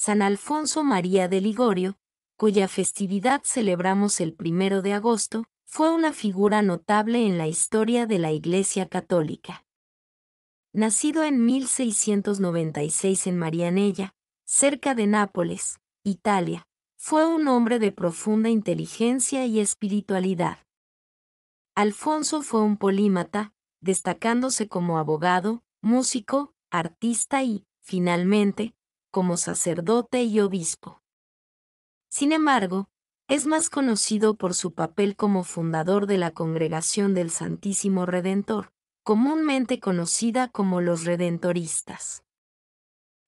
San Alfonso María de Ligorio, cuya festividad celebramos el primero de agosto, fue una figura notable en la historia de la Iglesia Católica. Nacido en 1696 en Marianella, cerca de Nápoles, Italia, fue un hombre de profunda inteligencia y espiritualidad. Alfonso fue un polímata, destacándose como abogado, músico, artista y, finalmente, como sacerdote y obispo. Sin embargo, es más conocido por su papel como fundador de la Congregación del Santísimo Redentor, comúnmente conocida como los Redentoristas.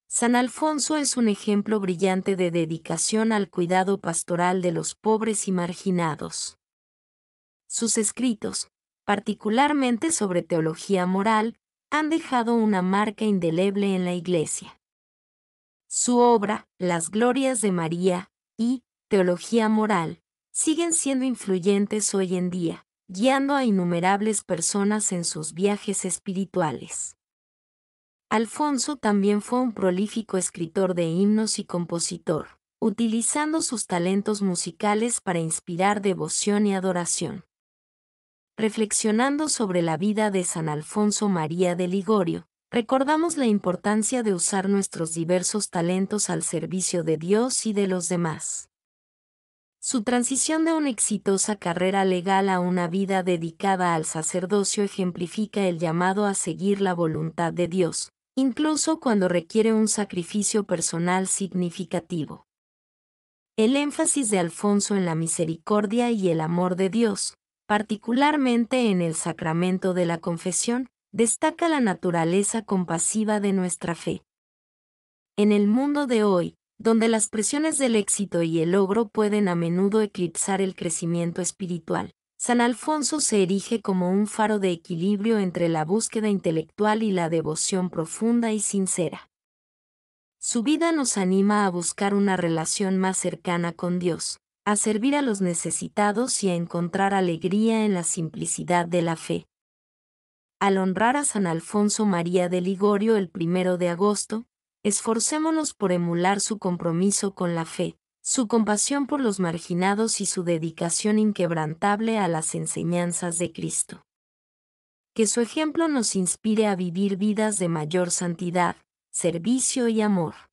San Alfonso es un ejemplo brillante de dedicación al cuidado pastoral de los pobres y marginados. Sus escritos, particularmente sobre teología moral, han dejado una marca indeleble en la Iglesia. Su obra, Las Glorias de María y Teología Moral, siguen siendo influyentes hoy en día, guiando a innumerables personas en sus viajes espirituales. Alfonso también fue un prolífico escritor de himnos y compositor, utilizando sus talentos musicales para inspirar devoción y adoración. Reflexionando sobre la vida de San Alfonso María de Ligorio, recordamos la importancia de usar nuestros diversos talentos al servicio de Dios y de los demás. Su transición de una exitosa carrera legal a una vida dedicada al sacerdocio ejemplifica el llamado a seguir la voluntad de Dios, incluso cuando requiere un sacrificio personal significativo. El énfasis de Alfonso en la misericordia y el amor de Dios, particularmente en el sacramento de la confesión, destaca la naturaleza compasiva de nuestra fe. En el mundo de hoy, donde las presiones del éxito y el logro pueden a menudo eclipsar el crecimiento espiritual, San Alfonso se erige como un faro de equilibrio entre la búsqueda intelectual y la devoción profunda y sincera. Su vida nos anima a buscar una relación más cercana con Dios, a servir a los necesitados y a encontrar alegría en la simplicidad de la fe al honrar a San Alfonso María de Ligorio el primero de agosto, esforcémonos por emular su compromiso con la fe, su compasión por los marginados y su dedicación inquebrantable a las enseñanzas de Cristo. Que su ejemplo nos inspire a vivir vidas de mayor santidad, servicio y amor.